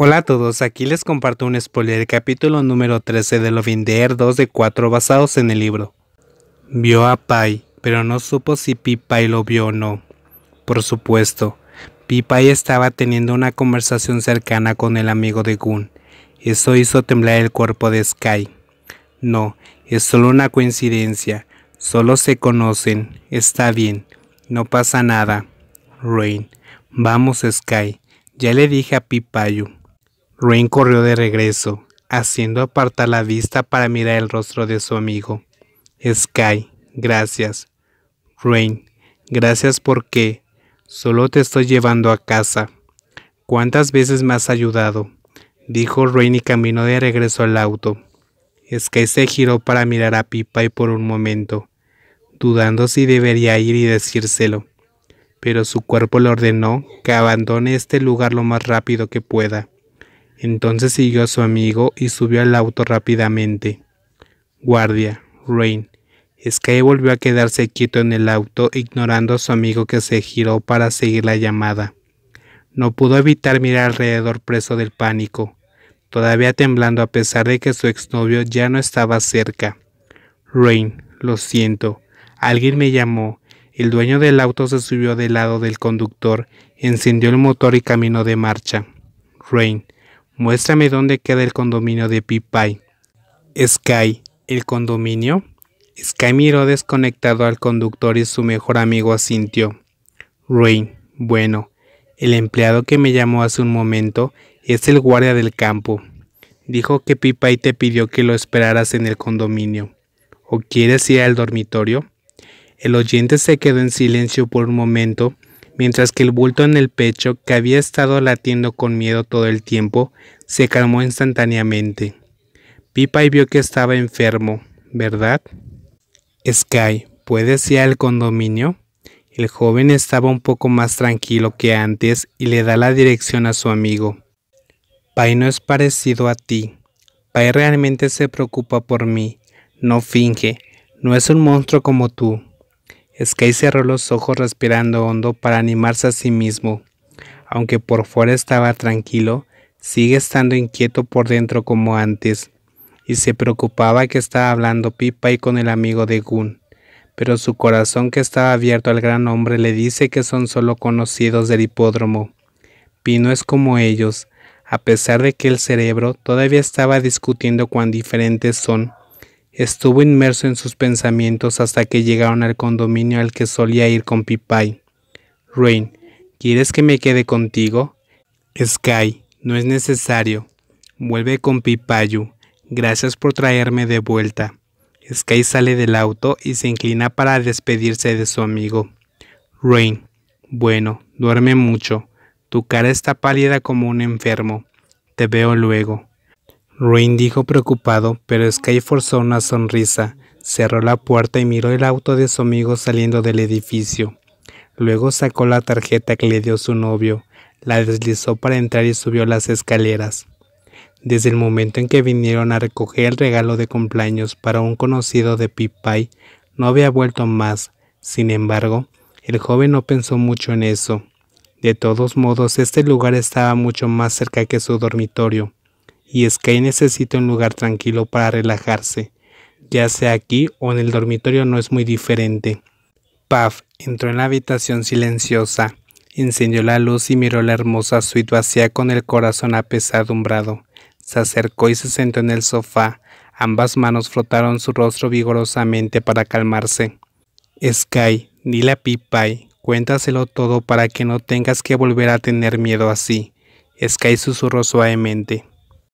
Hola a todos, aquí les comparto un spoiler del capítulo número 13 de Loving Air 2 de 4 basados en el libro. Vio a Pai, pero no supo si Pipai lo vio o no. Por supuesto, Pipai estaba teniendo una conversación cercana con el amigo de Gun. Eso hizo temblar el cuerpo de Sky. No, es solo una coincidencia. Solo se conocen. Está bien. No pasa nada. Rain. Vamos, Sky. Ya le dije a Pipayu. Rain corrió de regreso, haciendo apartar la vista para mirar el rostro de su amigo. Sky, gracias. Rain, gracias porque solo te estoy llevando a casa. ¿Cuántas veces me has ayudado? dijo Rain y caminó de regreso al auto. Sky se giró para mirar a Pipa y por un momento, dudando si debería ir y decírselo, pero su cuerpo le ordenó que abandone este lugar lo más rápido que pueda. Entonces siguió a su amigo y subió al auto rápidamente. Guardia, Rain. Sky volvió a quedarse quieto en el auto, ignorando a su amigo que se giró para seguir la llamada. No pudo evitar mirar alrededor preso del pánico, todavía temblando a pesar de que su exnovio ya no estaba cerca. Rain, lo siento. Alguien me llamó. El dueño del auto se subió del lado del conductor, encendió el motor y caminó de marcha. Rain, Muéstrame dónde queda el condominio de Pipai». Sky, el condominio. Sky miró desconectado al conductor y su mejor amigo asintió. Rain, bueno, el empleado que me llamó hace un momento es el guardia del campo. Dijo que Pipai te pidió que lo esperaras en el condominio. ¿O quieres ir al dormitorio? El oyente se quedó en silencio por un momento mientras que el bulto en el pecho, que había estado latiendo con miedo todo el tiempo, se calmó instantáneamente. Pipa y vio que estaba enfermo, ¿verdad? Sky, ¿puedes ir al condominio? El joven estaba un poco más tranquilo que antes y le da la dirección a su amigo. Pai no es parecido a ti. Pai realmente se preocupa por mí. No finge. No es un monstruo como tú. Sky cerró los ojos respirando hondo para animarse a sí mismo. Aunque por fuera estaba tranquilo, sigue estando inquieto por dentro como antes, y se preocupaba que estaba hablando Pipa y con el amigo de Gun, pero su corazón que estaba abierto al gran hombre le dice que son solo conocidos del hipódromo. Pino es como ellos, a pesar de que el cerebro todavía estaba discutiendo cuán diferentes son, Estuvo inmerso en sus pensamientos hasta que llegaron al condominio al que solía ir con Pipay. Rain, ¿quieres que me quede contigo? Sky, no es necesario. Vuelve con Pipayu. Gracias por traerme de vuelta. Sky sale del auto y se inclina para despedirse de su amigo. Rain, bueno, duerme mucho. Tu cara está pálida como un enfermo. Te veo luego. Ruin dijo preocupado, pero Sky forzó una sonrisa, cerró la puerta y miró el auto de su amigo saliendo del edificio. Luego sacó la tarjeta que le dio su novio, la deslizó para entrar y subió las escaleras. Desde el momento en que vinieron a recoger el regalo de cumpleaños para un conocido de Pipai, no había vuelto más. Sin embargo, el joven no pensó mucho en eso. De todos modos, este lugar estaba mucho más cerca que su dormitorio, y Sky necesita un lugar tranquilo para relajarse, ya sea aquí o en el dormitorio no es muy diferente. Puff entró en la habitación silenciosa, encendió la luz y miró la hermosa suite vacía con el corazón apesadumbrado. Se acercó y se sentó en el sofá, ambas manos frotaron su rostro vigorosamente para calmarse. Sky, dile a Pipay, cuéntaselo todo para que no tengas que volver a tener miedo así. Sky susurró suavemente.